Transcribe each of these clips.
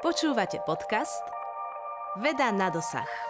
Počúvate podcast Veda na dosah.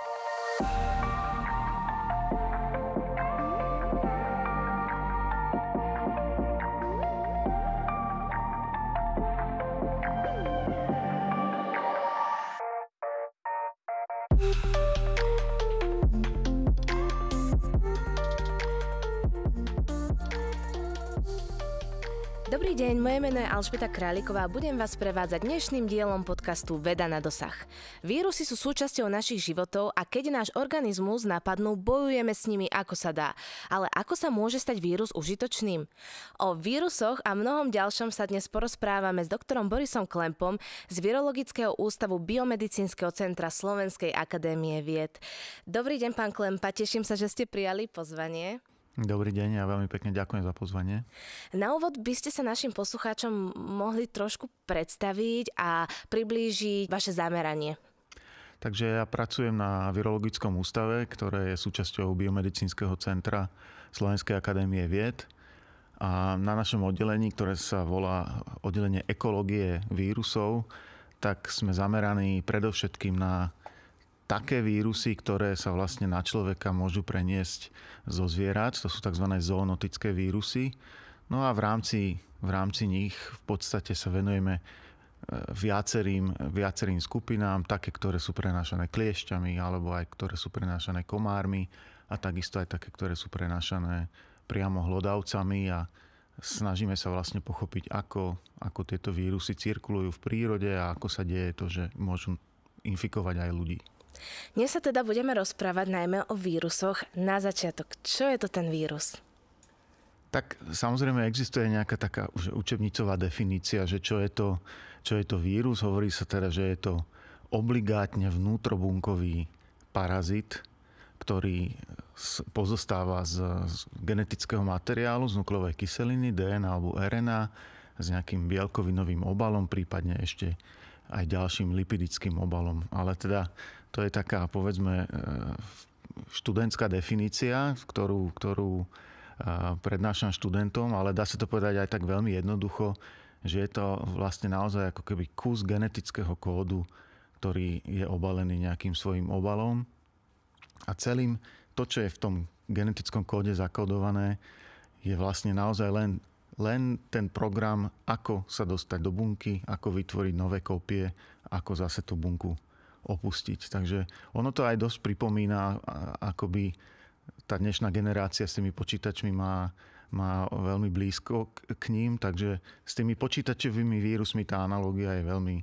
Alžbeta Králiková a budem vás prevádzať dnešným dielom podcastu Veda na dosah. Vírusy sú súčasťou našich životov a keď náš organizmus napadnú, bojujeme s nimi ako sa dá. Ale ako sa môže stať vírus užitočným? O vírusoch a mnohom ďalšom sa dnes porozprávame s doktorom Borisom Klempom z Virologického ústavu Biomedicínskeho centra Slovenskej akadémie vied. Dobrý deň, pán Klempa, teším sa, že ste prijali pozvanie. Dobrý deň a veľmi pekne ďakujem za pozvanie. Na úvod by ste sa našim poslucháčom mohli trošku predstaviť a priblížiť vaše zameranie. Takže ja pracujem na Virologickom ústave, ktoré je súčasťou Biomedicínskeho centra Slovenskej akadémie vied. A na našom oddelení, ktoré sa volá oddelenie ekológie vírusov, tak sme zameraní predovšetkým na také vírusy, ktoré sa vlastne na človeka môžu preniesť zo zvierat. To sú tzv. zoonotické vírusy. No a v rámci, v rámci nich v podstate sa venujeme e, viacerým, viacerým skupinám, také, ktoré sú prenášané kliešťami alebo aj ktoré sú prenášané komármi a takisto aj také, ktoré sú prenášané priamo hlodavcami a snažíme sa vlastne pochopiť, ako, ako tieto vírusy cirkulujú v prírode a ako sa deje to, že môžu infikovať aj ľudí. Dnes sa teda budeme rozprávať najmä o vírusoch. Na začiatok, čo je to ten vírus? Tak samozrejme existuje nejaká taká už učebnicová definícia, že čo je, to, čo je to vírus. Hovorí sa teda, že je to obligátne vnútrobunkový parazit, ktorý pozostáva z, z genetického materiálu, z nukleovej kyseliny, DNA alebo RNA, s nejakým bielkovinovým obalom, prípadne ešte aj ďalším lipidickým obalom. Ale teda to je taká, povedzme, e, študentská definícia, ktorú, ktorú e, prednášam študentom, ale dá sa to povedať aj tak veľmi jednoducho, že je to vlastne naozaj ako keby kus genetického kódu, ktorý je obalený nejakým svojim obalom a celým to, čo je v tom genetickom kóde zakodované, je vlastne naozaj len, len ten program, ako sa dostať do bunky, ako vytvoriť nové kopie, ako zase tú bunku opustiť. Takže ono to aj dosť pripomína, akoby tá dnešná generácia s tými počítačmi má, má veľmi blízko k, k ním, takže s tými počítačovými vírusmi tá analogia je veľmi,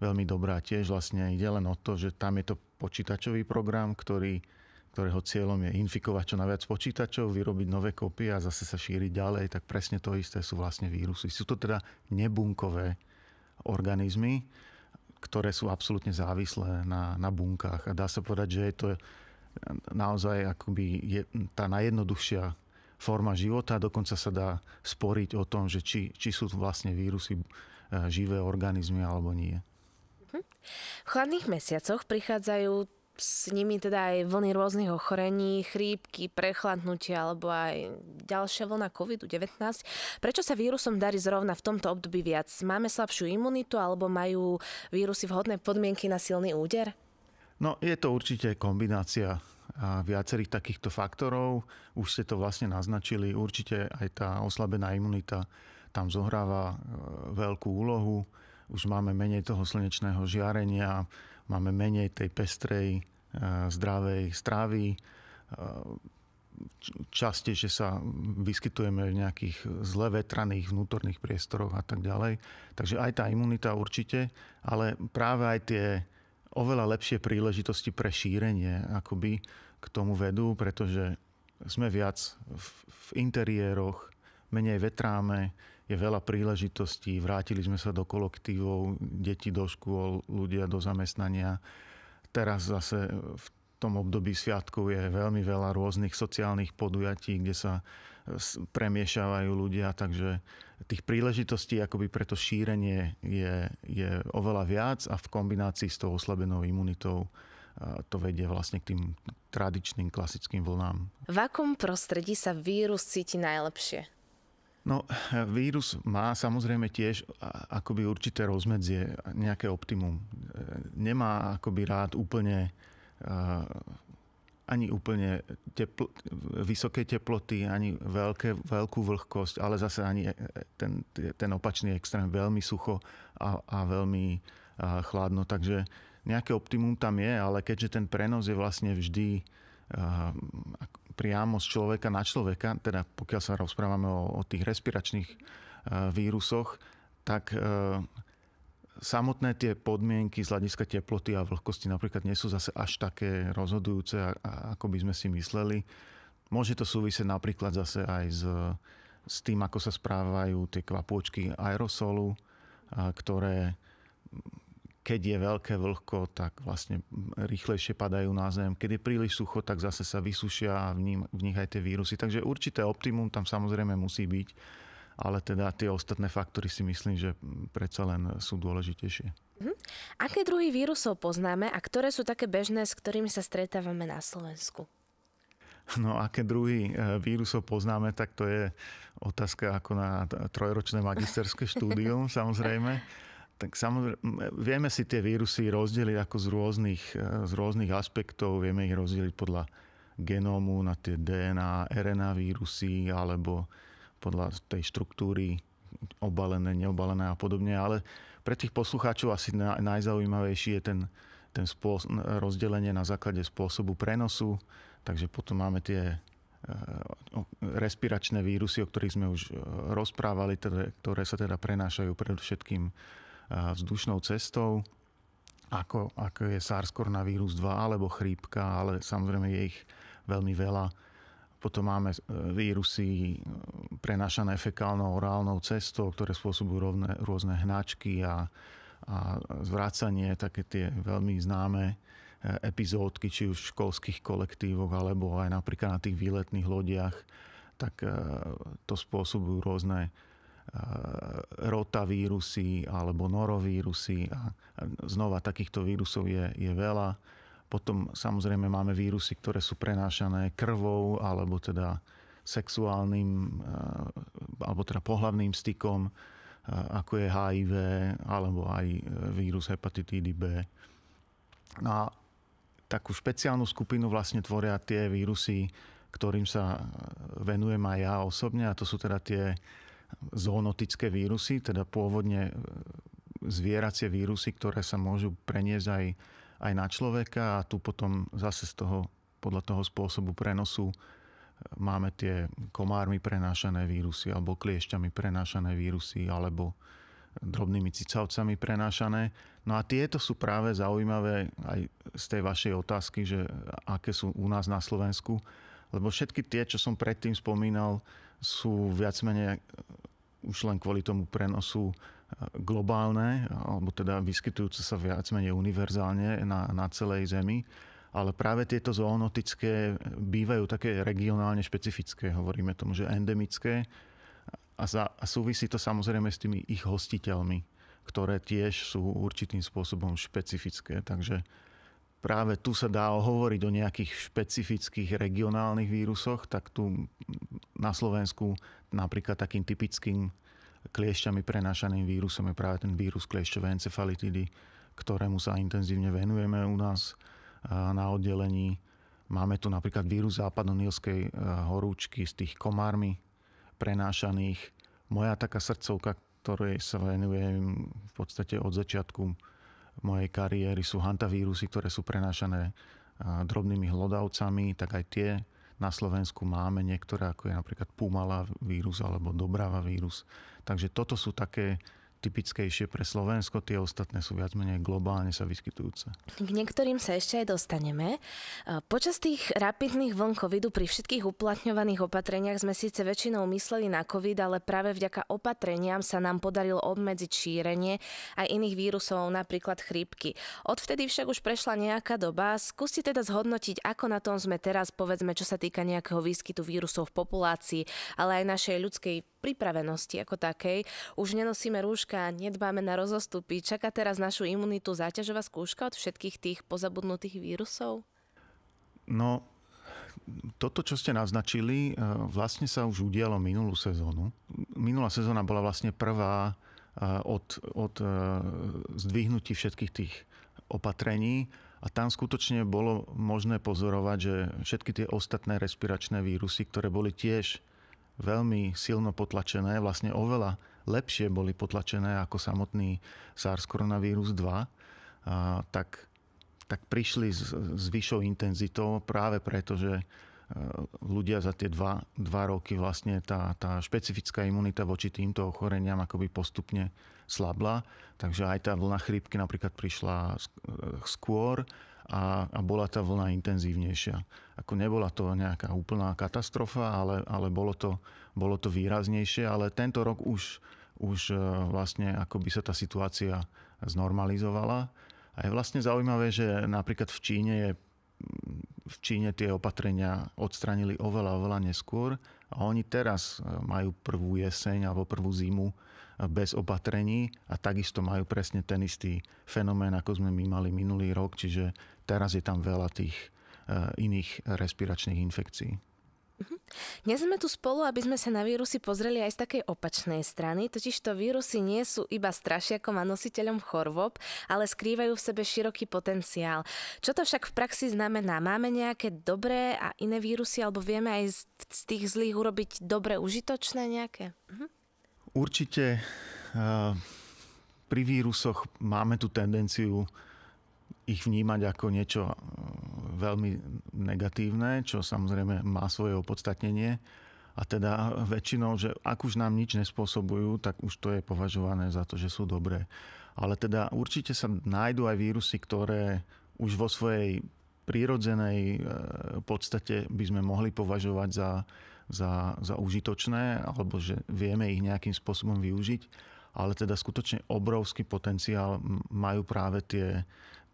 veľmi dobrá. Tiež vlastne ide len o to, že tam je to počítačový program, ktorý, ktorého cieľom je infikovať čo najviac počítačov, vyrobiť nové kopie a zase sa šíriť ďalej, tak presne to isté sú vlastne vírusy. Sú to teda nebunkové organizmy, ktoré sú absolútne závislé na, na bunkách. A dá sa povedať, že je to naozaj akoby je, tá najjednoduchšia forma života. Dokonca sa dá sporiť o tom, že či, či sú vlastne vírusy e, živé organizmy alebo nie. Hm. V chladných mesiacoch prichádzajú s nimi teda aj vlny rôznych ochorení, chrípky, prechladnutia alebo aj ďalšia vlna COVID-19. Prečo sa vírusom darí zrovna v tomto období viac? Máme slabšiu imunitu alebo majú vírusy vhodné podmienky na silný úder? No, je to určite kombinácia viacerých takýchto faktorov. Už ste to vlastne naznačili. Určite aj tá oslabená imunita tam zohráva e, veľkú úlohu. Už máme menej toho slnečného žiarenia, máme menej tej pestrej, e, zdravej stravy, e, častejšie sa vyskytujeme v nejakých zle vetraných vnútorných priestoroch a tak ďalej. Takže aj tá imunita určite, ale práve aj tie oveľa lepšie príležitosti pre šírenie akoby k tomu vedú, pretože sme viac v, v interiéroch, menej vetráme, je veľa príležitostí, vrátili sme sa do kolektívov, deti do škôl, ľudia do zamestnania. Teraz zase v tom období sviatkov je veľmi veľa rôznych sociálnych podujatí, kde sa e, premiešavajú ľudia, takže tých príležitostí akoby pre to šírenie je, je oveľa viac a v kombinácii s tou oslabenou imunitou e, to vedie vlastne k tým tradičným klasickým vlnám. V akom prostredí sa vírus cíti najlepšie? No, vírus má samozrejme tiež akoby určité rozmedzie, nejaké optimum. E, nemá akoby rád úplne e, ani úplne tepl- vysoké teploty, ani veľké, veľkú vlhkosť, ale zase ani e, ten, ten opačný extrém, veľmi sucho a, a veľmi a chladno. Takže nejaké optimum tam je, ale keďže ten prenos je vlastne vždy priamo z človeka na človeka, teda pokiaľ sa rozprávame o, o tých respiračných e, vírusoch, tak e, samotné tie podmienky z hľadiska teploty a vlhkosti napríklad nie sú zase až také rozhodujúce, ako by sme si mysleli. Môže to súvisieť napríklad zase aj s, s tým, ako sa správajú tie kvapôčky aerosolu, ktoré keď je veľké vlhko, tak vlastne rýchlejšie padajú na zem. Keď je príliš sucho, tak zase sa vysušia a v, ním, v nich aj tie vírusy. Takže určité optimum tam samozrejme musí byť, ale teda tie ostatné faktory si myslím, že predsa len sú dôležitejšie. Mhm. Aké druhy vírusov poznáme a ktoré sú také bežné, s ktorými sa stretávame na Slovensku? No aké druhy e, vírusov poznáme, tak to je otázka ako na trojročné magisterské štúdium samozrejme tak samozrejme, vieme si tie vírusy rozdeliť ako z rôznych, e, z rôznych aspektov. Vieme ich rozdeliť podľa genómu na tie DNA, RNA vírusy alebo podľa tej štruktúry obalené, neobalené a podobne. Ale pre tých poslucháčov asi najzaujímavejší je ten, ten spôs- rozdelenie na základe spôsobu prenosu. Takže potom máme tie e, respiračné vírusy, o ktorých sme už e, rozprávali, ktoré, ktoré sa teda prenášajú predovšetkým Eh, vzdušnou cestou, ako, ako je SARS cov 2 alebo chrípka, ale samozrejme je ich veľmi veľa. Potom máme eh, vírusy eh, prenašané fekálnou orálnou cestou, ktoré spôsobujú rovne, rôzne hnačky a, a zvracanie, také tie veľmi známe epizódky, či už v školských kolektívoch, alebo aj napríklad na tých výletných lodiach, tak to spôsobujú rôzne Eh, rotavírusy alebo norovírusy a znova takýchto vírusov je, je veľa. Potom samozrejme máme vírusy, ktoré sú prenášané krvou alebo teda sexuálnym eh, alebo teda pohlavným stykom, eh, ako je HIV alebo aj vírus hepatitídy B. No a takú špeciálnu skupinu vlastne tvoria tie vírusy, ktorým sa venujem aj ja osobne a to sú teda tie zoonotické vírusy, teda pôvodne e, zvieracie vírusy, ktoré sa môžu preniesť aj, aj na človeka a tu potom zase z toho, podľa toho spôsobu prenosu e, máme tie komármi prenášané vírusy alebo kliešťami prenášané vírusy alebo drobnými cicavcami prenášané. No a tieto sú práve zaujímavé aj z tej vašej otázky, že aké sú u nás na Slovensku, lebo všetky tie, čo som predtým spomínal, sú viac menej eh, už len kvôli tomu prenosu eh, globálne, alebo teda vyskytujúce sa viac menej univerzálne na, na celej Zemi. Ale práve tieto zoonotické eh, bývajú také regionálne špecifické, hovoríme tomu, že endemické. A, za, a súvisí to samozrejme s tými ich hostiteľmi, ktoré tiež sú určitým spôsobom špecifické. Takže práve tu sa dá hovoriť o nejakých špecifických regionálnych vírusoch, tak tu na Slovensku napríklad takým typickým kliešťami prenášaným vírusom je práve ten vírus kliešťovej encefalitidy, ktorému sa intenzívne venujeme u nás na oddelení. Máme tu napríklad vírus západonilskej horúčky z tých komármi prenášaných. Moja taká srdcovka, ktorej sa venujem v podstate od začiatku mojej kariéry sú hantavírusy, ktoré sú prenášané drobnými hlodavcami, tak aj tie na Slovensku máme niektoré, ako je napríklad Pumala vírus alebo Dobrava vírus. Takže toto sú také typickejšie pre Slovensko, tie ostatné sú viac menej globálne sa vyskytujúce. K niektorým sa ešte aj dostaneme. E, počas tých rapidných vln covidu pri všetkých uplatňovaných opatreniach sme síce väčšinou mysleli na covid, ale práve vďaka opatreniam sa nám podarilo obmedziť šírenie aj iných vírusov, napríklad chrípky. Odvtedy však už prešla nejaká doba. Skúste teda zhodnotiť, ako na tom sme teraz, povedzme, čo sa týka nejakého výskytu vírusov v populácii, ale aj našej ľudskej pripravenosti ako takej. Už nenosíme rúška, nedbáme na rozostupy. Čaká teraz našu imunitu záťažová skúška od všetkých tých pozabudnutých vírusov? No, toto, čo ste naznačili, eh, vlastne sa už udialo minulú sezónu. Minulá sezóna bola vlastne prvá eh, od, od eh, zdvihnutí všetkých tých opatrení a tam skutočne bolo možné pozorovať, že všetky tie ostatné respiračné vírusy, ktoré boli tiež veľmi silno potlačené, vlastne oveľa lepšie boli potlačené ako samotný SARS koronavírus 2, a, tak, tak prišli s, s vyššou intenzitou práve preto, že e, ľudia za tie dva, dva roky vlastne tá, tá špecifická imunita voči týmto ochoreniam akoby postupne slabla. Takže aj tá vlna chrípky napríklad prišla e, skôr a, a bola tá vlna intenzívnejšia. Ako nebola to nejaká úplná katastrofa, ale, ale bolo, to, bolo to výraznejšie, ale tento rok už, už e, vlastne ako by sa tá situácia znormalizovala. A je vlastne zaujímavé, že napríklad v Číne je v Číne tie opatrenia odstranili oveľa, oveľa neskôr a oni teraz e, majú prvú jeseň alebo prvú zimu e, bez opatrení a takisto majú presne ten istý fenomén, ako sme my mali minulý rok, čiže teraz je tam veľa tých eh, iných respiračných infekcií. Mhm. Dnes sme tu spolu, aby sme sa na vírusy pozreli aj z takej opačnej strany, totiž to vírusy nie sú iba strašiakom a nositeľom chorôb, ale skrývajú v sebe široký potenciál. Čo to však v praxi znamená? Máme nejaké dobré a iné vírusy, alebo vieme aj z, tých zlých urobiť dobre užitočné nejaké? Mhm. Určite eh, pri vírusoch máme tú tendenciu ich vnímať ako niečo eh, veľmi negatívne, čo samozrejme má svoje opodstatnenie. A teda väčšinou, že ak už nám nič nespôsobujú, tak už to je považované za to, že sú dobré. Ale teda určite sa nájdú aj vírusy, ktoré už vo svojej prírodzenej eh, podstate by sme mohli považovať za, za, za užitočné, alebo že vieme ich nejakým spôsobom využiť. Ale teda skutočne obrovský potenciál majú práve tie,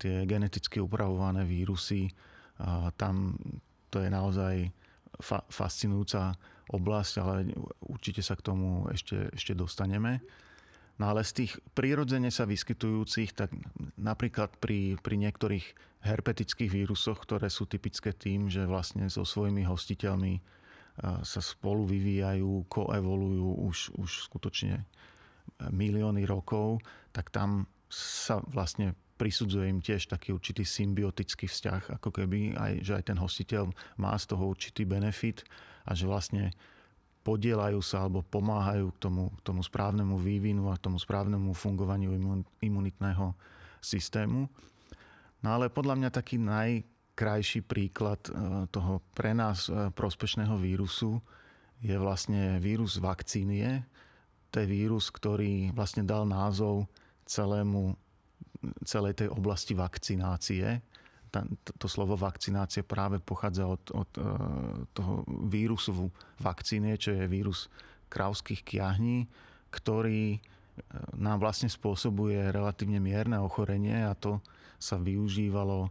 tie geneticky upravované vírusy, tam to je naozaj fa- fascinujúca oblasť, ale určite sa k tomu ešte, ešte dostaneme. No ale z tých prírodzene sa vyskytujúcich, tak napríklad pri, pri niektorých herpetických vírusoch, ktoré sú typické tým, že vlastne so svojimi hostiteľmi sa spolu vyvíjajú, koevolujú už, už skutočne milióny rokov, tak tam sa vlastne prisudzuje im tiež taký určitý symbiotický vzťah, ako keby, aj, že aj ten hostiteľ má z toho určitý benefit a že vlastne podielajú sa alebo pomáhajú k tomu, k tomu správnemu vývinu a k tomu správnemu fungovaniu imunitného systému. No ale podľa mňa taký najkrajší príklad e, toho pre nás e, prospešného vírusu je vlastne vírus vakcínie. To je vírus, ktorý vlastne dal názov celému celej tej oblasti vakcinácie. To slovo vakcinácia práve pochádza od, od e, toho vírusu v vakcíne, čo je vírus krauských kiahní, ktorý e, nám vlastne spôsobuje relatívne mierne ochorenie a to sa využívalo e,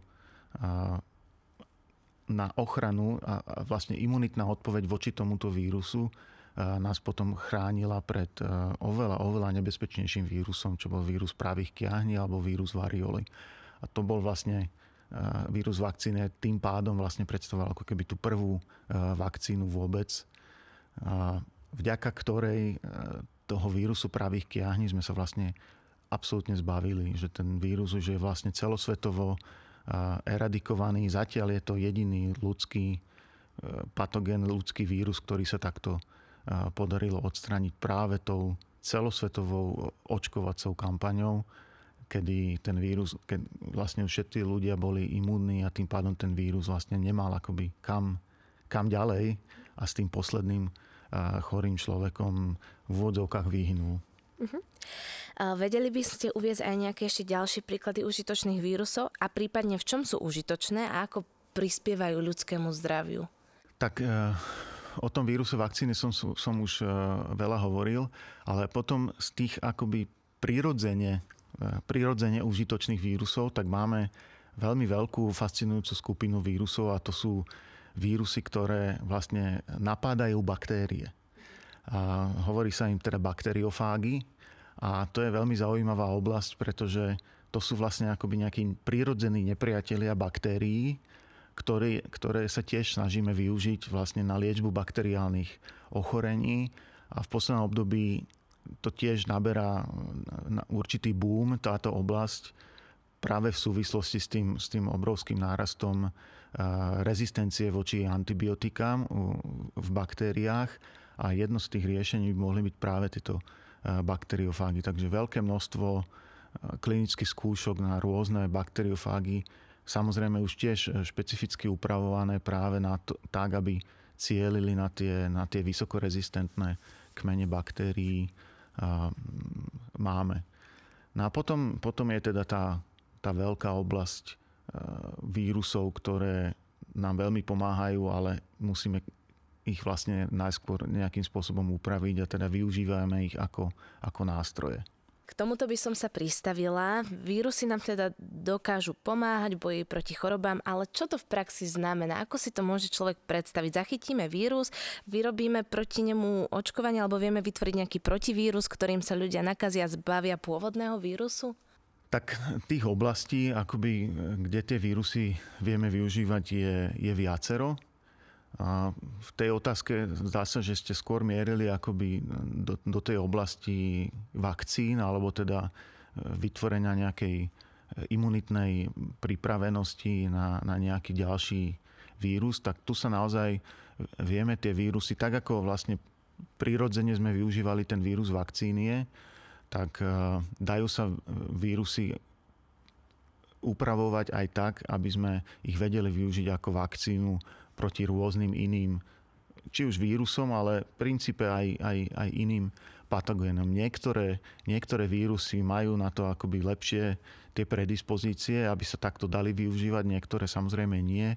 na ochranu a vlastne imunitná odpoveď voči tomuto vírusu Eh, nás potom chránila pred eh, oveľa, oveľa nebezpečnejším vírusom, čo bol vírus pravých kiahní alebo vírus varioli. A to bol vlastne eh, vírus vakcíny, tým pádom vlastne predstavoval ako keby tú prvú vakcínu vôbec, vďaka ktorej toho vírusu pravých kiahní sme sa vlastne absolútne zbavili, že ten vírus už je vlastne celosvetovo eradikovaný. Zatiaľ je to jediný ľudský patogen, ľudský vírus, ktorý sa takto podarilo odstrániť práve tou celosvetovou očkovacou kampaňou, kedy ten vírus, keď vlastne všetci ľudia boli imúnni a tým pádom ten vírus vlastne nemal akoby kam, kam ďalej a s tým posledným chorým človekom v úvodzovkách vyhnul. Uh-huh. vedeli by ste uviezť aj nejaké ešte ďalšie príklady užitočných vírusov a prípadne v čom sú užitočné a ako prispievajú ľudskému zdraviu? Tak e, o tom víruse vakcíny som, som už e, veľa hovoril, ale potom z tých akoby prirodzene, e, prirodzene užitočných vírusov, tak máme veľmi veľkú fascinujúcu skupinu vírusov a to sú vírusy, ktoré vlastne napádajú baktérie. A hovorí sa im teda bakteriofágy a to je veľmi zaujímavá oblasť, pretože to sú vlastne akoby nejakí prírodzení nepriatelia baktérií ktorý, ktoré sa tiež snažíme využiť vlastne na liečbu bakteriálnych ochorení a v poslednom období to tiež naberá na určitý boom táto oblasť práve v súvislosti s tým, s tým obrovským nárastom eh, rezistencie voči antibiotikám v baktériách a jedno z tých riešení by mohli byť práve tieto eh, bakteriofágy. Takže veľké množstvo eh, klinických skúšok na rôzne bakteriofágy samozrejme už tiež e, špecificky upravované práve na to, tak, aby cielili na tie, na tie vysokorezistentné kmene baktérií a, máme. No a potom, potom je teda tá, tá veľká oblasť e, vírusov, ktoré nám veľmi pomáhajú, ale musíme ich vlastne najskôr nejakým spôsobom upraviť a teda využívame ich ako, ako nástroje tomuto by som sa pristavila. Vírusy nám teda dokážu pomáhať v boji proti chorobám, ale čo to v praxi znamená? Ako si to môže človek predstaviť? Zachytíme vírus, vyrobíme proti nemu očkovanie alebo vieme vytvoriť nejaký protivírus, ktorým sa ľudia nakazia, zbavia pôvodného vírusu? Tak tých oblastí, akoby, kde tie vírusy vieme využívať, je, je viacero. A v tej otázke zdá sa, že ste skôr mierili akoby do, do tej oblasti vakcín alebo teda e, vytvorenia nejakej e, imunitnej pripravenosti na, na nejaký ďalší vírus, tak tu sa naozaj vieme tie vírusy, tak ako vlastne prirodzene sme využívali ten vírus vakcínie, tak e, dajú sa vírusy upravovať aj tak, aby sme ich vedeli využiť ako vakcínu proti rôznym iným, či už vírusom, ale v princípe aj, aj, aj iným patogénom. Niektoré, niektoré vírusy majú na to akoby lepšie tie predispozície, aby sa takto dali využívať, niektoré samozrejme nie.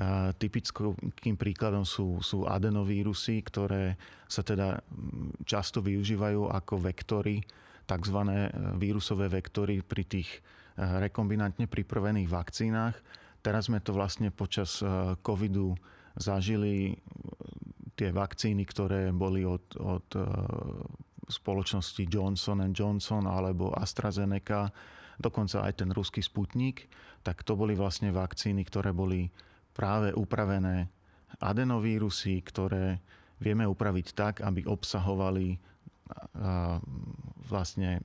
Uh, typickým príkladom sú, sú adenovírusy, ktoré sa teda často využívajú ako vektory, tzv. vírusové vektory pri tých rekombinantne pripravených vakcínach Teraz sme to vlastne počas eh, covidu zažili eh, tie vakcíny, ktoré boli od, od eh, spoločnosti Johnson Johnson alebo AstraZeneca, dokonca aj ten ruský Sputnik, tak to boli vlastne vakcíny, ktoré boli práve upravené adenovírusy, ktoré vieme upraviť tak, aby obsahovali vlastne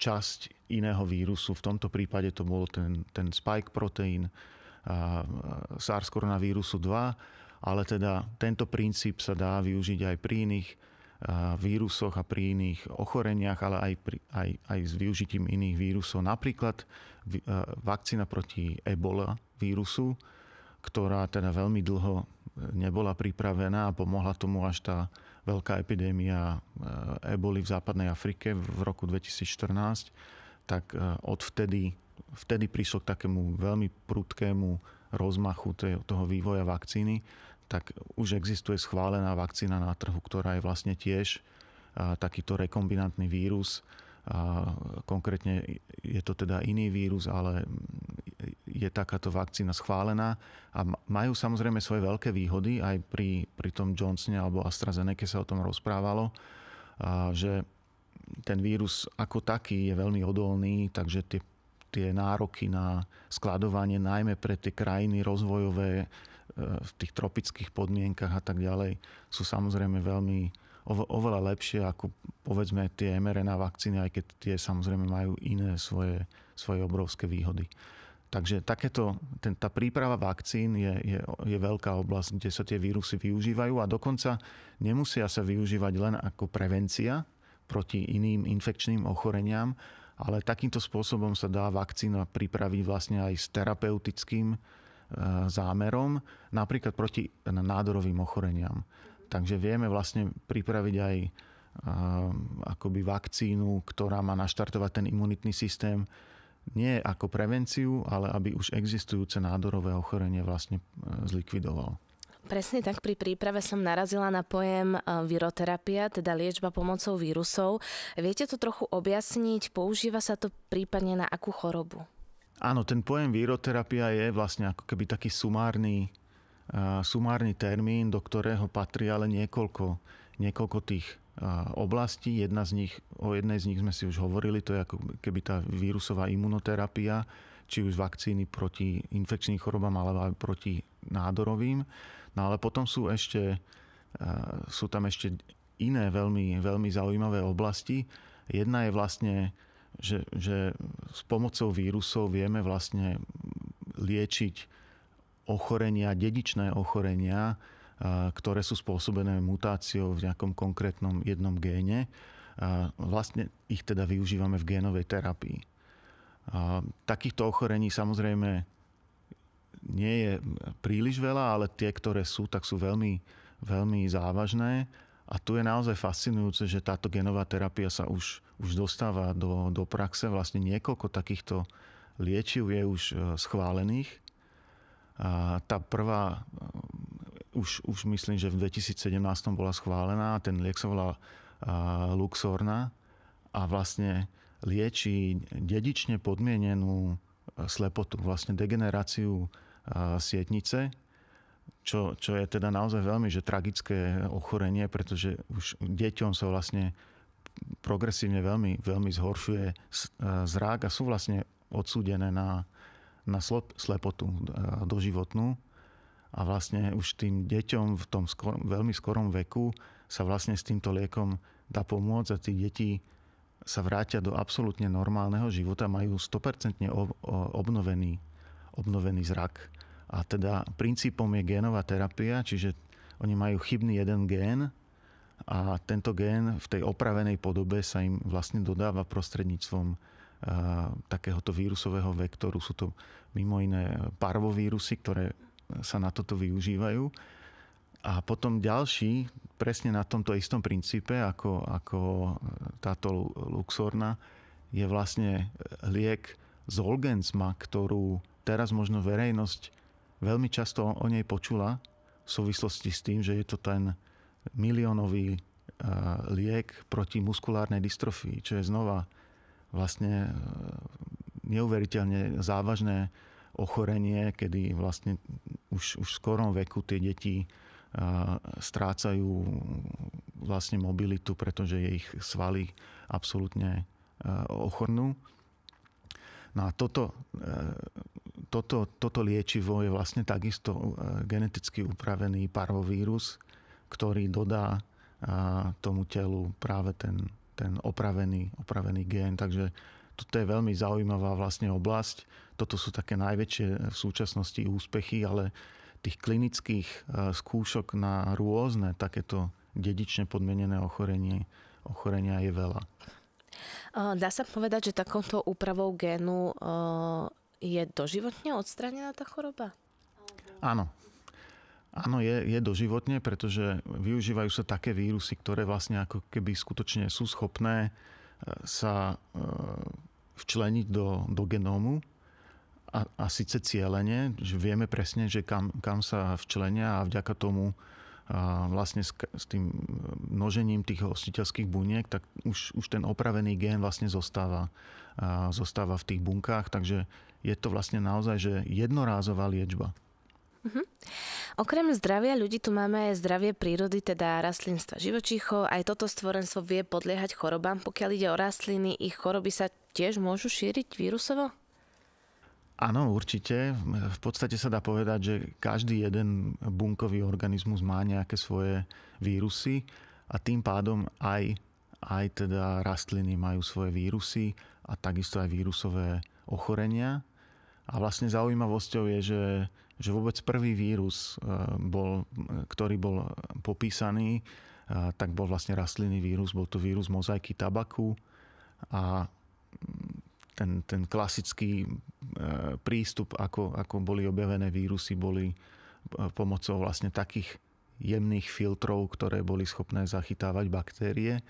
časť iného vírusu. V tomto prípade to bol ten, ten spike proteín SARS koronavírusu 2, ale teda tento princíp sa dá využiť aj pri iných vírusoch a pri iných ochoreniach, ale aj, pri, aj, aj s využitím iných vírusov. Napríklad vakcína proti ebola vírusu, ktorá teda veľmi dlho nebola pripravená a pomohla tomu až tá veľká epidémia e, eboli v západnej Afrike v roku 2014 tak e, odvtedy vtedy prišlo k takému veľmi prudkému rozmachu toho vývoja vakcíny, tak už existuje schválená vakcína na trhu, ktorá je vlastne tiež e, takýto rekombinantný vírus. E, konkrétne je to teda iný vírus, ale je takáto vakcína schválená a majú samozrejme svoje veľké výhody aj pri, pri tom Johnsone alebo AstraZeneca sa o tom rozprávalo, že ten vírus ako taký je veľmi odolný, takže tie, tie nároky na skladovanie, najmä pre tie krajiny rozvojové e, v tých tropických podmienkach a tak ďalej, sú samozrejme veľmi oveľa lepšie ako povedzme tie mRNA vakcíny, aj keď tie samozrejme majú iné svoje, svoje obrovské výhody. Takže takéto, ten, tá príprava vakcín je, je, je veľká oblasť, kde sa tie vírusy využívajú a dokonca nemusia sa využívať len ako prevencia, proti iným infekčným ochoreniam, ale takýmto spôsobom sa dá vakcína pripraviť vlastne aj s terapeutickým e, zámerom, napríklad proti nádorovým ochoreniam. Takže vieme vlastne pripraviť aj e, akoby vakcínu, ktorá má naštartovať ten imunitný systém nie ako prevenciu, ale aby už existujúce nádorové ochorenie vlastne e, zlikvidoval. Presne tak pri príprave som narazila na pojem e, viroterapia, teda liečba pomocou vírusov. Viete to trochu objasniť? Používa sa to prípadne na akú chorobu? Áno, ten pojem viroterapia je vlastne ako keby taký sumárny, uh, sumárny termín, do ktorého patrí ale niekoľko, niekoľko tých e, oblastí. Jedna z nich, o jednej z nich sme si už hovorili, to je ako keby tá vírusová imunoterapia, či už vakcíny proti infekčným chorobám, alebo aj proti nádorovým. No ale potom sú ešte, eh, sú tam ešte iné veľmi, veľmi zaujímavé oblasti. Jedna je vlastne, že, že s pomocou vírusov vieme vlastne liečiť ochorenia, dedičné ochorenia, eh, ktoré sú spôsobené mutáciou v nejakom konkrétnom jednom géne. Eh, vlastne ich teda využívame v génovej terapii. Takýchto ochorení samozrejme nie je príliš veľa, ale tie, ktoré sú, tak sú veľmi, veľmi závažné. A tu je naozaj fascinujúce, že táto genová terapia sa už, už dostáva do, do praxe. Vlastne niekoľko takýchto liečiv je už e, schválených. A tá prvá e, už, už myslím, že v 2017 bola schválená. Ten liek sa volá e, Luxorna a vlastne lieči dedične podmienenú slepotu, vlastne degeneráciu sietnice, čo, čo je teda naozaj veľmi že tragické ochorenie, pretože už deťom sa vlastne progresívne veľmi, veľmi zhoršuje e, zrák a sú vlastne odsúdené na, na slepotu e, doživotnú. A vlastne už tým deťom v tom skor, veľmi skorom veku sa vlastne s týmto liekom dá pomôcť a tí deti sa vrátia do absolútne normálneho života, majú 100% obnovený, obnovený zrak. A teda princípom je génová terapia, čiže oni majú chybný jeden gén a tento gén v tej opravenej podobe sa im vlastne dodáva prostredníctvom eh, takéhoto vírusového vektoru. Sú to mimo iné parvovírusy, ktoré sa na toto využívajú. A potom ďalší, presne na tomto istom princípe, ako, ako eh, táto Luxorna, je vlastne liek Zolgensma, ktorú teraz možno verejnosť veľmi často o nej počula v súvislosti s tým, že je to ten miliónový e, liek proti muskulárnej dystrofii, čo je znova vlastne e, neuveriteľne závažné ochorenie, kedy vlastne už, už v skorom veku tie deti e, strácajú vlastne mobilitu, pretože ich svaly absolútne ochornú. No a toto toto, toto liečivo je vlastne takisto e, geneticky upravený parvovírus, ktorý dodá e, tomu telu práve ten, ten opravený, opravený gén. Takže toto je veľmi zaujímavá vlastne oblasť. Toto sú také najväčšie e, v súčasnosti úspechy, ale tých klinických skúšok na rôzne takéto dedične podmenené ochorenie, ochorenia je veľa. Dá sa povedať, že takouto úpravou génu je doživotne odstranená tá choroba? Áno. Áno, je, je doživotne, pretože využívajú sa také vírusy, ktoré vlastne ako keby skutočne sú schopné e, sa e, včleniť do, do genómu a, a síce cieľenie, že vieme presne, že kam, kam sa včlenia a vďaka tomu a e, vlastne s, s tým množením tých hostiteľských buniek, tak už, už ten opravený gén vlastne zostáva, a zostáva v tých bunkách, takže je to vlastne naozaj že jednorázová liečba. Mm-hmm. Okrem zdravia ľudí tu máme aj zdravie prírody, teda rastlinstva živočíchov. Aj toto stvorenstvo vie podliehať chorobám. Pokiaľ ide o rastliny, ich choroby sa tiež môžu šíriť vírusovo? Áno, určite. V podstate sa dá povedať, že každý jeden bunkový organizmus má nejaké svoje vírusy a tým pádom aj, aj teda rastliny majú svoje vírusy a takisto aj vírusové ochorenia. A vlastne zaujímavosťou je, že, že vôbec prvý vírus, eh, bol, ktorý bol popísaný, eh, tak bol vlastne rastlinný vírus, bol to vírus mozaiky tabaku a mm, ten, ten klasický eh, prístup, ako, ako boli objavené vírusy, boli pomocou vlastne takých jemných filtrov, ktoré boli schopné zachytávať baktérie,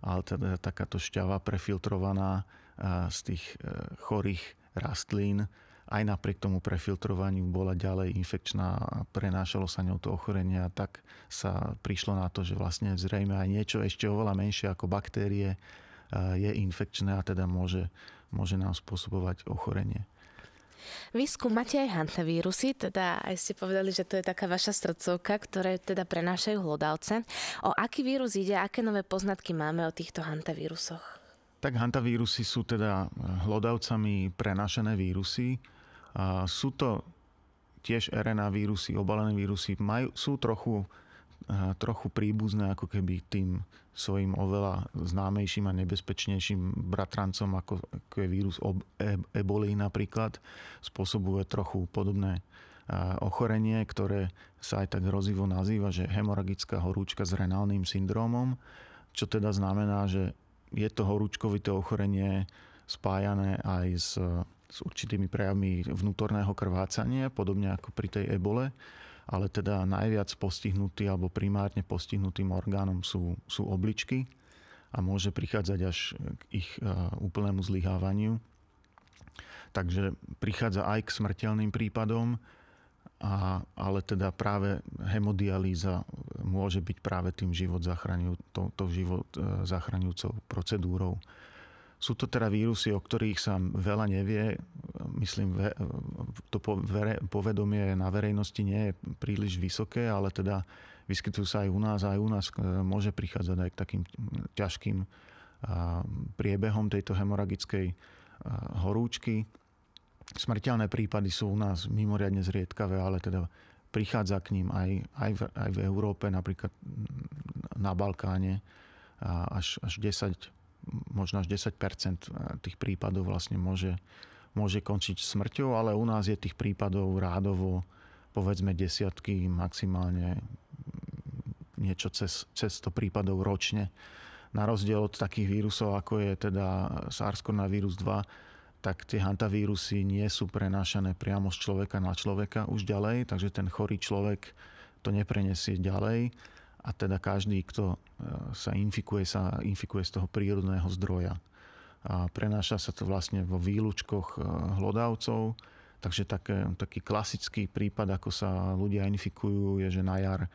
ale teda takáto šťava prefiltrovaná z tých chorých rastlín aj napriek tomu prefiltrovaniu bola ďalej infekčná a prenášalo sa ňou to ochorenie a tak sa prišlo na to, že vlastne zrejme aj niečo ešte oveľa menšie ako baktérie e, je infekčné a teda môže, môže nám spôsobovať ochorenie. Vy skúmate aj hantavírusy, teda aj ste povedali, že to je taká vaša srdcovka, ktoré teda prenášajú hlodavce. O aký vírus ide, aké nové poznatky máme o týchto hantavírusoch? Tak hantavírusy sú teda hlodavcami prenášané vírusy, a sú to tiež RNA vírusy, obalené vírusy, majú, sú trochu, trochu príbuzné ako keby tým svojim oveľa známejším a nebezpečnejším bratrancom, ako, ako je vírus e, eboli napríklad. Spôsobuje trochu podobné ochorenie, ktoré sa aj tak hrozivo nazýva, že hemoragická horúčka s renálnym syndrómom, čo teda znamená, že je to horúčkovité ochorenie spájané aj s s určitými prejavmi vnútorného krvácania, podobne ako pri tej ebole, ale teda najviac postihnutý alebo primárne postihnutým orgánom sú, sú obličky a môže prichádzať až k ich e, úplnému zlyhávaniu. Takže prichádza aj k smrteľným prípadom, a, ale teda práve hemodialýza môže byť práve tým život zachraňujúcou, tou, život e, zachraňujúcou procedúrou. Sú to teda vírusy, o ktorých sa veľa nevie. Myslím, to povedomie na verejnosti nie je príliš vysoké, ale teda vyskytujú sa aj u nás. Aj u nás e, môže prichádzať aj k takým ťažkým e, priebehom tejto hemoragickej e, horúčky. Smrteľné prípady sú u nás mimoriadne zriedkavé, ale teda prichádza k ním aj, aj, v, aj v Európe, napríklad na Balkáne až, až 10 možno až 10 e, tých prípadov vlastne môže, môže končiť smrťou, ale u nás je tých prípadov rádovo povedzme desiatky, maximálne mm, niečo cez, cez 100 prípadov ročne. Na rozdiel od takých vírusov, ako je teda sars cov 2, tak tie hantavírusy nie sú prenášané priamo z človeka na človeka už ďalej, takže ten chorý človek to neprenesie ďalej a teda každý, kto e, sa infikuje, sa infikuje z toho prírodného zdroja. A prenáša sa to vlastne vo výlučkoch e, hlodavcov, takže také, taký klasický prípad, ako sa ľudia infikujú, je, že na jar e,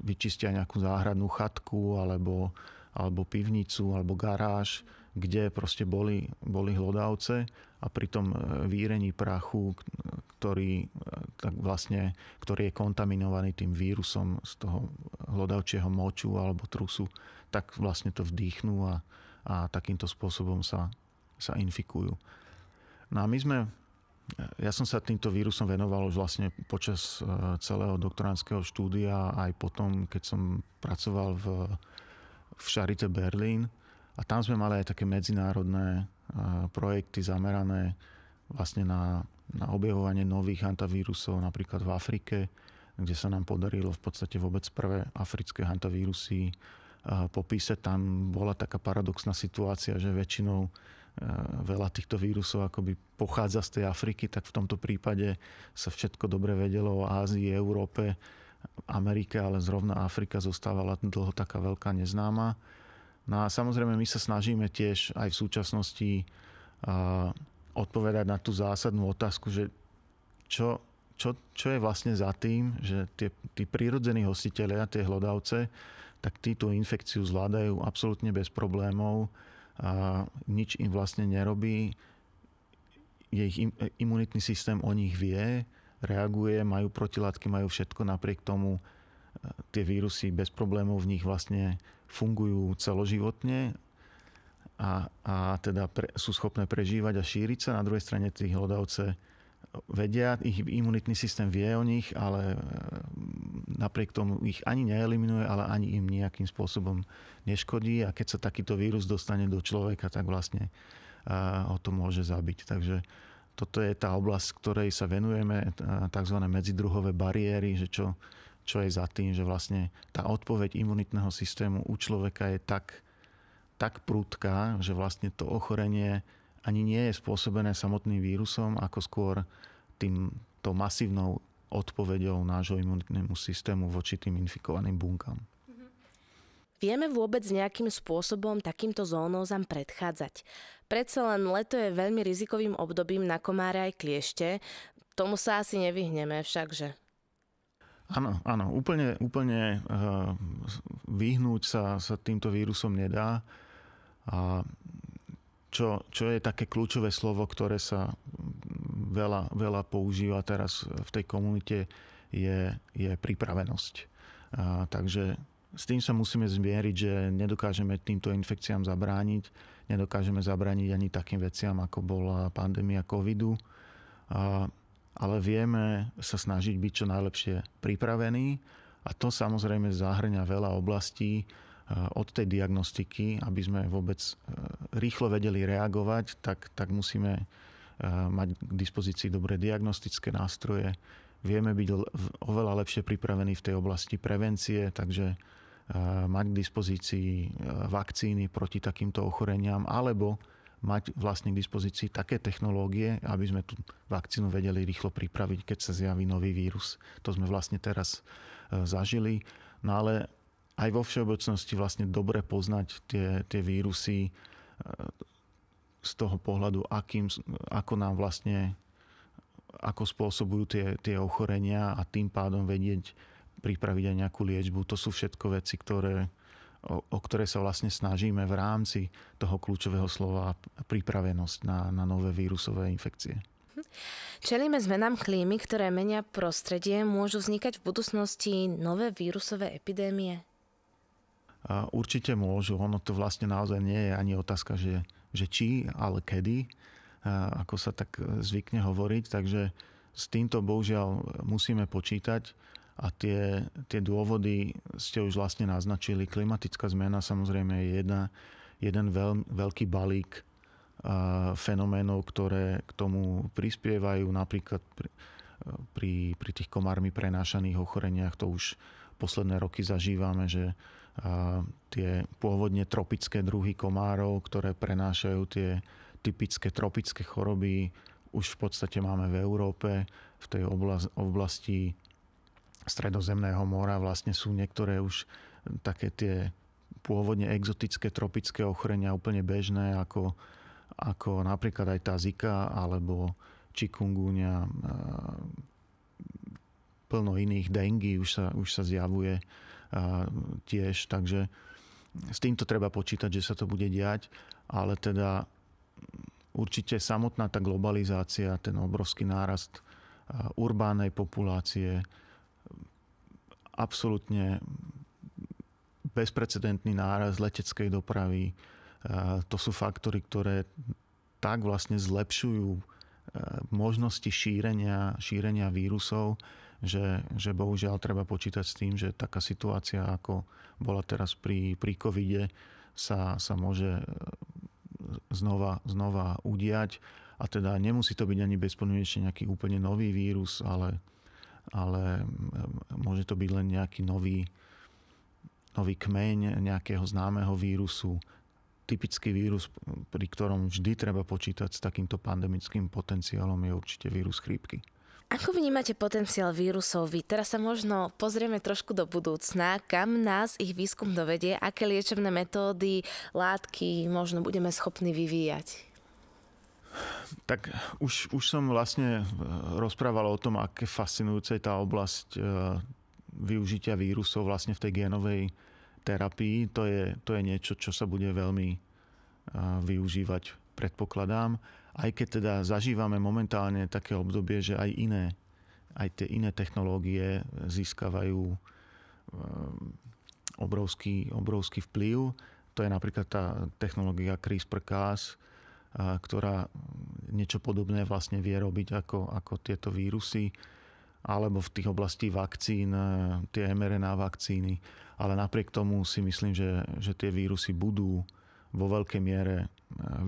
vyčistia nejakú záhradnú chatku alebo, alebo pivnicu alebo garáž kde proste boli, boli hlodavce a pri tom e, výrení prachu, ktorý, e, tak vlastne, ktorý je kontaminovaný tým vírusom z toho hlodavčieho moču alebo trusu, tak vlastne to vdýchnú a, a takýmto spôsobom sa, sa infikujú. No a my sme e, ja som sa týmto vírusom venoval už vlastne počas celého doktorandského štúdia aj potom, keď som pracoval v, v Charité Berlín a tam sme mali aj také medzinárodné projekty zamerané vlastne na, na objavovanie nových antavírusov napríklad v Afrike, kde sa nám podarilo v podstate vôbec prvé africké hantavírusy popísať. Tam bola taká paradoxná situácia, že väčšinou e, veľa týchto vírusov akoby pochádza z tej Afriky, tak v tomto prípade sa všetko dobre vedelo o Ázii, Európe, Amerike, ale zrovna Afrika zostávala dlho taká veľká neznáma. No a samozrejme my sa snažíme tiež aj v súčasnosti odpovedať na tú zásadnú otázku, že čo, čo, čo je vlastne za tým, že tie, tí prírodzení a tie hlodavce, tak tí tú infekciu zvládajú absolútne bez problémov, a nič im vlastne nerobí, ich imunitný systém o nich vie, reaguje, majú protilátky, majú všetko, napriek tomu tie vírusy bez problémov v nich vlastne fungujú celoživotne a, a teda pre, sú schopné prežívať a šíriť sa. Na druhej strane tí hlodavce vedia, ich imunitný systém vie o nich, ale e, napriek tomu ich ani neeliminuje, ale ani im nejakým spôsobom neškodí a keď sa takýto vírus dostane do človeka, tak vlastne e, ho to môže zabiť. Takže toto je tá oblasť, ktorej sa venujeme, e, tzv. medzidruhové bariéry, že čo čo je za tým, že vlastne tá odpoveď imunitného systému u človeka je tak, tak prúdka, že vlastne to ochorenie ani nie je spôsobené samotným vírusom, ako skôr tým, to masívnou odpoveďou nášho imunitnému systému voči tým infikovaným bunkám. Vieme vôbec nejakým spôsobom takýmto zónozám predchádzať. Predsa len leto je veľmi rizikovým obdobím na komáre aj kliešte. Tomu sa asi nevyhneme že? Áno, áno, úplne, úplne eh, vyhnúť sa, sa týmto vírusom nedá. A čo, čo je také kľúčové slovo, ktoré sa veľa, veľa používa teraz v tej komunite, je, je pripravenosť. A, takže s tým sa musíme zmieriť, že nedokážeme týmto infekciám zabrániť, nedokážeme zabrániť ani takým veciam, ako bola pandémia covidu. A, ale vieme sa snažiť byť čo najlepšie pripravení a to samozrejme zahrňa veľa oblastí e, od tej diagnostiky, aby sme vôbec e, rýchlo vedeli reagovať, tak, tak musíme e, mať k dispozícii dobré diagnostické nástroje. Vieme byť oveľa lepšie pripravení v tej oblasti prevencie, takže mať k dispozícii vakcíny proti takýmto ochoreniam alebo mať vlastne k dispozícii také technológie, aby sme tú vakcínu vedeli rýchlo pripraviť, keď sa zjaví nový vírus. To sme vlastne teraz e, zažili. No ale aj vo všeobecnosti vlastne dobre poznať tie, tie vírusy e, z toho pohľadu, akým, ako nám vlastne ako spôsobujú tie, tie ochorenia a tým pádom vedieť pripraviť aj nejakú liečbu. To sú všetko veci, ktoré o, o ktoré sa vlastne snažíme v rámci toho kľúčového slova pripravenosť na, na nové vírusové infekcie. Čelíme zmenám klímy, ktoré menia prostredie. Môžu vznikať v budúcnosti nové vírusové epidémie? Určite môžu. Ono to vlastne naozaj nie je ani otázka, že, že či, ale kedy, ako sa tak zvykne hovoriť. Takže s týmto bohužiaľ musíme počítať a tie, tie dôvody ste už vlastne naznačili. Klimatická zmena samozrejme je jedna, jeden veľ, veľký balík a, fenoménov, ktoré k tomu prispievajú. Napríklad pri, pri, pri tých komármi prenášaných ochoreniach to už posledné roky zažívame, že a, tie pôvodne tropické druhy komárov, ktoré prenášajú tie typické tropické choroby, už v podstate máme v Európe, v tej oblasti Stredozemného mora vlastne sú niektoré už také tie pôvodne exotické tropické ochorenia úplne bežné, ako, ako napríklad aj tá zika alebo Čikungúňa. plno iných dengy už sa, už sa zjavuje tiež, takže s týmto treba počítať, že sa to bude diať, ale teda určite samotná tá globalizácia, ten obrovský nárast urbánej populácie, absolútne bezprecedentný náraz leteckej dopravy. E, to sú faktory, ktoré tak vlastne zlepšujú e, možnosti šírenia, šírenia vírusov, že, že bohužiaľ treba počítať s tým, že taká situácia, ako bola teraz pri, pri covide, sa, sa môže e, znova, znova udiať. A teda nemusí to byť ani bezpodmienečne nejaký úplne nový vírus, ale ale môže to byť len nejaký nový, nový kmeň nejakého známeho vírusu, typický vírus, pri ktorom vždy treba počítať s takýmto pandemickým potenciálom, je určite vírus chrípky. Ako vnímate potenciál vírusov vy? Teraz sa možno pozrieme trošku do budúcna, kam nás ich výskum dovedie, aké liečebné metódy, látky možno budeme schopní vyvíjať. Tak už, už som vlastne eh, rozprával o tom, aké fascinujúce je tá oblasť eh, využitia vírusov vlastne v tej génovej terapii. To je, to je niečo, čo sa bude veľmi eh, využívať, predpokladám. Aj keď teda zažívame momentálne také obdobie, že aj iné, aj tie iné technológie získavajú obrovský, obrovský vplyv. To je napríklad tá technológia CRISPR-Cas, ktorá niečo podobné vlastne vie robiť ako, ako tieto vírusy alebo v tých oblasti vakcín, e, tie mRNA vakcíny. Ale napriek tomu si myslím, že, že tie vírusy budú vo veľkej miere e,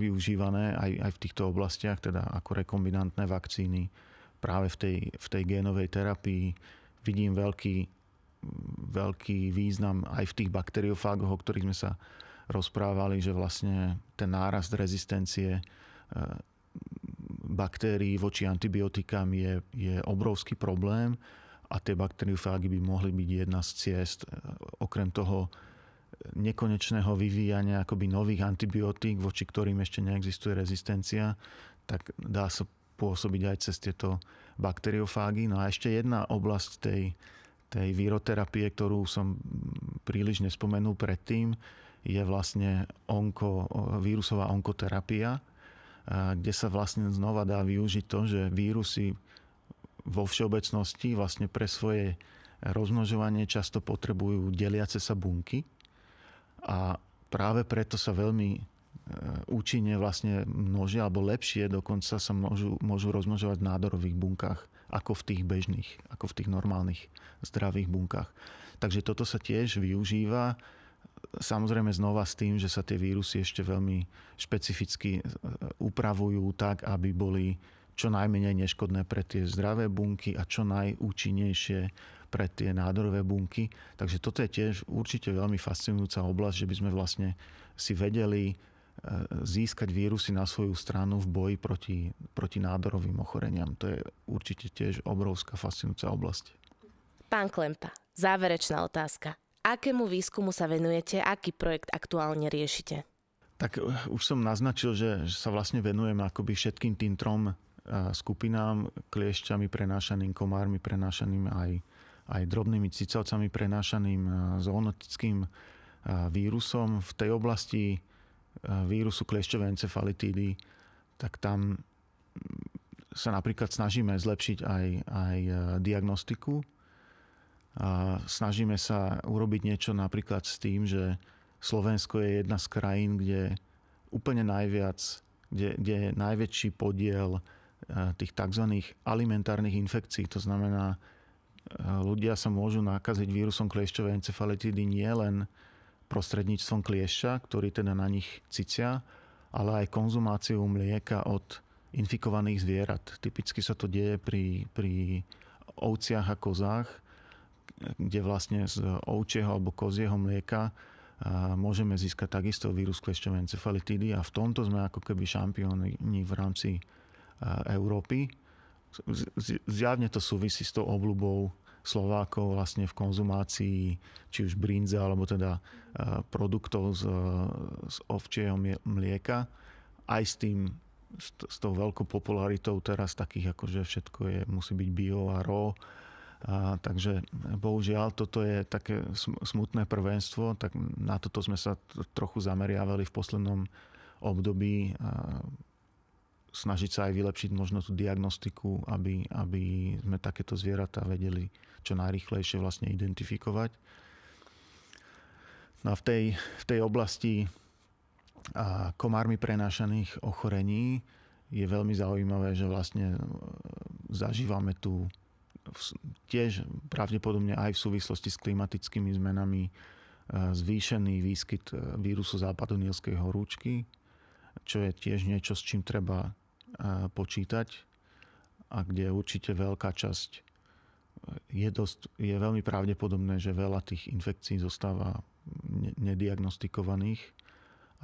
využívané aj, aj v týchto oblastiach, teda ako rekombinantné vakcíny práve v tej, v tej génovej terapii. Vidím veľký, veľký význam aj v tých bakteriofágoch, o ktorých sme sa rozprávali, že vlastne ten nárast rezistencie e, baktérií voči antibiotikám je, je obrovský problém a tie bakteriofágy by mohli byť jedna z ciest. E, okrem toho e, nekonečného vyvíjania akoby nových antibiotík, voči ktorým ešte neexistuje rezistencia, tak dá sa pôsobiť aj cez tieto bakteriofágy. No a ešte jedna oblasť tej, tej výroterapie, ktorú som príliš nespomenul predtým, je vlastne onko, vírusová onkoterapia, kde sa vlastne znova dá využiť to, že vírusy vo všeobecnosti vlastne pre svoje rozmnožovanie často potrebujú deliace sa bunky a práve preto sa veľmi e, účinne vlastne množia, alebo lepšie dokonca sa môžu, môžu rozmnožovať v nádorových bunkách, ako v tých bežných, ako v tých normálnych zdravých bunkách. Takže toto sa tiež využíva samozrejme znova s tým, že sa tie vírusy ešte veľmi špecificky e, e, upravujú tak, aby boli čo najmenej neškodné pre tie zdravé bunky a čo najúčinnejšie pre tie nádorové bunky. Takže toto je tiež určite veľmi fascinujúca oblasť, že by sme vlastne si vedeli e, získať vírusy na svoju stranu v boji proti, proti nádorovým ochoreniam. To je určite tiež obrovská fascinujúca oblasť. Pán Klempa, záverečná otázka. Akému výskumu sa venujete? Aký projekt aktuálne riešite? Tak eh, už som naznačil, že sa vlastne venujem akoby všetkým tým trom eh, skupinám, kliešťami prenášaným, komármi prenášaným aj, aj drobnými cicavcami prenášaným eh, zoonotickým vírusom. V tej oblasti vírusu kliešťovej encefalitídy, tak tam mm, sa napríklad snažíme zlepšiť aj, aj diagnostiku a snažíme sa urobiť niečo napríklad s tým, že Slovensko je jedna z krajín, kde úplne najviac, kde, kde je najväčší podiel e, tých tzv. alimentárnych infekcií. To znamená, e, ľudia sa môžu nakaziť vírusom kliešťovej encefalitidy nie len prostredníctvom kliešťa, ktorý teda na nich cicia, ale aj konzumáciou mlieka od infikovaných zvierat. Typicky sa to deje pri, pri ovciach a kozách, kde vlastne z ovčieho alebo kozieho mlieka môžeme získať takisto vírus klešťovej encefalitídy a v tomto sme ako keby šampióni v rámci Európy. Zjavne to súvisí s tou obľubou Slovákov vlastne v konzumácii či už brinze alebo teda produktov z, z ovčieho mlieka aj s tým s tou veľkou popularitou teraz takých, akože všetko je, musí byť bio a raw a, takže bohužiaľ toto je také smutné prvenstvo, tak na toto sme sa trochu zameriavali v poslednom období a, snažiť sa aj vylepšiť možno tú diagnostiku, aby, aby sme takéto zvieratá vedeli čo najrychlejšie vlastne identifikovať. No a v tej, v tej oblasti a komármi prenášaných ochorení je veľmi zaujímavé, že vlastne e, zažívame tú tiež pravdepodobne aj v súvislosti s klimatickými zmenami e, zvýšený výskyt e, vírusu Nilskej horúčky, čo je tiež niečo, s čím treba e, počítať a kde určite veľká časť je, dosť, je veľmi pravdepodobné, že veľa tých infekcií zostáva nediagnostikovaných,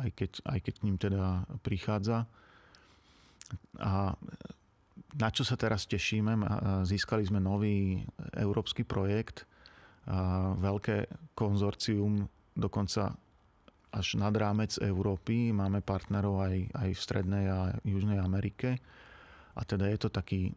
aj keď, aj keď k ním teda prichádza. A na čo sa teraz tešíme, e, získali sme nový európsky projekt, e, veľké konzorcium, dokonca až nad rámec Európy. Máme partnerov aj, aj v Strednej a Južnej Amerike. A teda je to taký e,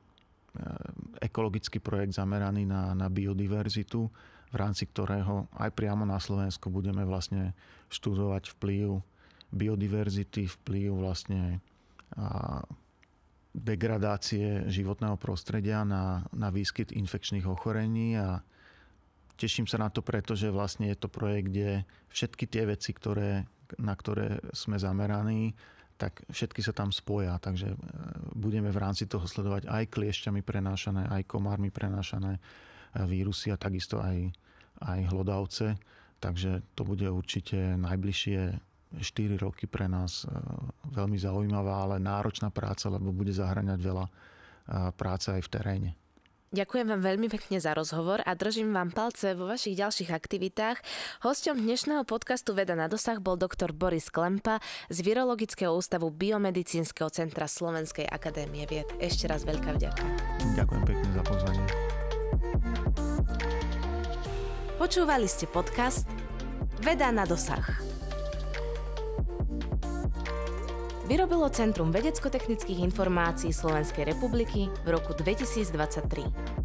ekologický projekt zameraný na, na biodiverzitu, v rámci ktorého aj priamo na Slovensku budeme vlastne študovať vplyv biodiverzity, vplyv vlastne a degradácie životného prostredia na, na výskyt infekčných ochorení a teším sa na to, pretože vlastne je to projekt, kde všetky tie veci, ktoré, na ktoré sme zameraní, tak všetky sa tam spoja, takže e, budeme v rámci toho sledovať aj kliešťami prenášané, aj komármi prenášané e, vírusy a takisto aj, aj hlodavce. Takže to bude určite najbližšie 4 roky pre nás e, veľmi zaujímavá, ale náročná práca, lebo bude zahraňať veľa e, práce aj v teréne. Ďakujem vám veľmi pekne za rozhovor a držím vám palce vo vašich ďalších aktivitách. Hostom dnešného podcastu Veda na dosah bol doktor Boris Klempa z Virologického ústavu Biomedicínskeho centra Slovenskej akadémie vied. Ešte raz veľká vďaka. Ďakujem pekne za pozvanie. Počúvali ste podcast Veda na dosah. vyrobilo Centrum vedecko-technických informácií Slovenskej republiky v roku 2023.